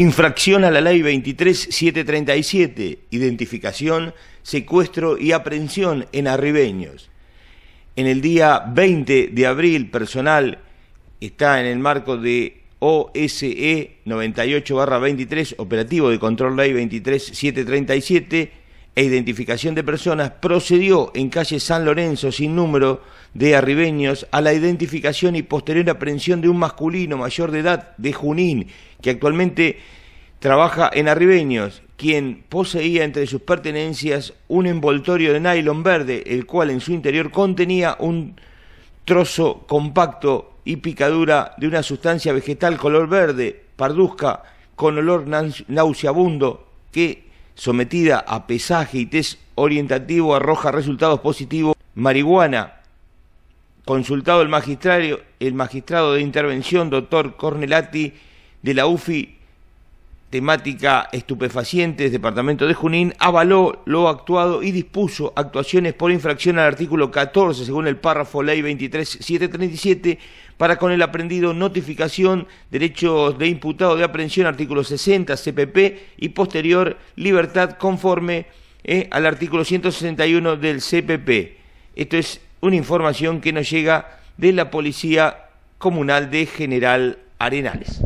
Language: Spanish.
Infracción a la ley 23737, identificación, secuestro y aprehensión en Arribeños. En el día 20 de abril, personal está en el marco de OSE 98-23, operativo de control ley 23737 e identificación de personas, procedió en calle San Lorenzo sin número de Arribeños a la identificación y posterior aprehensión de un masculino mayor de edad de Junín, que actualmente Trabaja en Arribeños, quien poseía entre sus pertenencias un envoltorio de nylon verde, el cual en su interior contenía un trozo compacto y picadura de una sustancia vegetal color verde, parduzca, con olor nauseabundo, que, sometida a pesaje y test orientativo, arroja resultados positivos. Marihuana, consultado el magistrado, el magistrado de intervención, doctor Cornelati, de la UFI, temática estupefacientes, Departamento de Junín, avaló lo actuado y dispuso actuaciones por infracción al artículo 14, según el párrafo ley 23737, para con el aprendido notificación, derechos de imputado de aprehensión, artículo 60 CPP y posterior libertad conforme eh, al artículo 161 del CPP. Esto es una información que nos llega de la Policía Comunal de General Arenales.